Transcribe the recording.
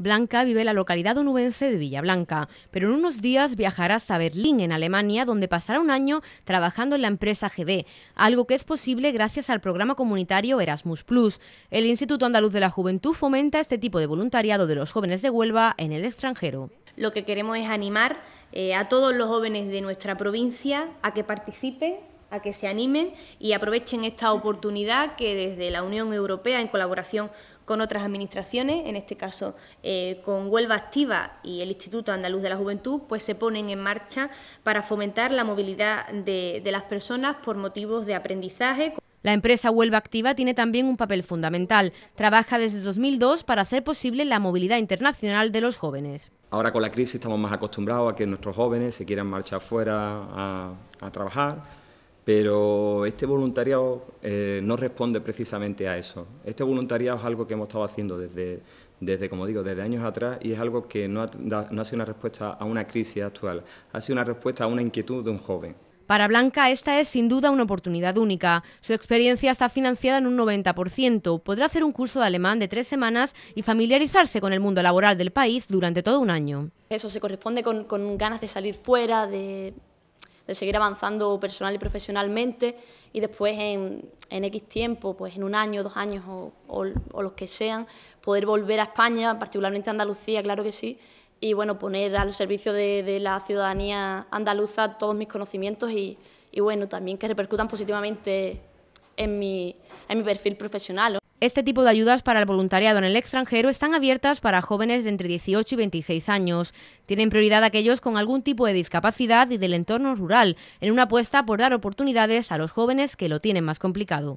Blanca vive en la localidad onubense de Villablanca, pero en unos días viajará hasta Berlín, en Alemania, donde pasará un año trabajando en la empresa GB, algo que es posible gracias al programa comunitario Erasmus Plus. El Instituto Andaluz de la Juventud fomenta este tipo de voluntariado de los jóvenes de Huelva en el extranjero. Lo que queremos es animar eh, a todos los jóvenes de nuestra provincia a que participen a que se animen y aprovechen esta oportunidad que desde la Unión Europea, en colaboración con otras administraciones, en este caso eh, con Huelva Activa y el Instituto Andaluz de la Juventud, pues se ponen en marcha para fomentar la movilidad de, las personas por motivos de aprendizaje. La empresa Huelva Activa tiene también un papel fundamental. Trabaja desde 2002 para hacer posible la movilidad internacional de los jóvenes. Ahora con la crisis estamos más acostumbrados a que nuestros jóvenes se quieran marchar fuera a trabajar, pero este voluntariado eh, no responde precisamente a eso. Este voluntariado es algo que hemos estado haciendo desde, desde como digo, desde años atrás y es algo que no ha, sido una respuesta a una crisis actual, ha sido una respuesta a una inquietud de un joven. Para Blanca, esta es sin duda una oportunidad única. Su experiencia está financiada en un 90%. Podrá hacer un curso de alemán de tres semanas y familiarizarse con el mundo laboral del país durante todo un año. Eso se corresponde con ganas de salir fuera, de, de seguir avanzando personal y profesionalmente y después en, X tiempo, pues en un año, dos años o, o, los que sean, poder volver a España, particularmente a Andalucía, claro que sí, y bueno, poner al servicio de, la ciudadanía andaluza todos mis conocimientos y, bueno, también que repercutan positivamente en mi, en mi perfil profesional. Este tipo de ayudas para el voluntariado en el extranjero están abiertas para jóvenes de entre 18 y 26 años. Tienen prioridad aquellos con algún tipo de discapacidad y del entorno rural, en una apuesta por dar oportunidades a los jóvenes que lo tienen más complicado.